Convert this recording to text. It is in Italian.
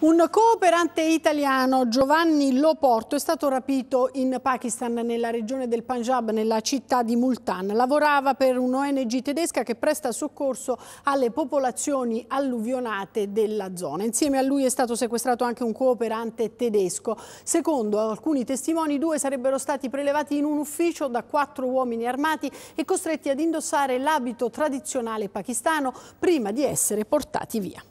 Un cooperante italiano, Giovanni Loporto, è stato rapito in Pakistan nella regione del Punjab, nella città di Multan. Lavorava per un'ONG tedesca che presta soccorso alle popolazioni alluvionate della zona. Insieme a lui è stato sequestrato anche un cooperante tedesco. Secondo alcuni testimoni, due sarebbero stati prelevati in un ufficio da quattro uomini armati e costretti ad indossare l'abito tradizionale pakistano prima di essere portati via.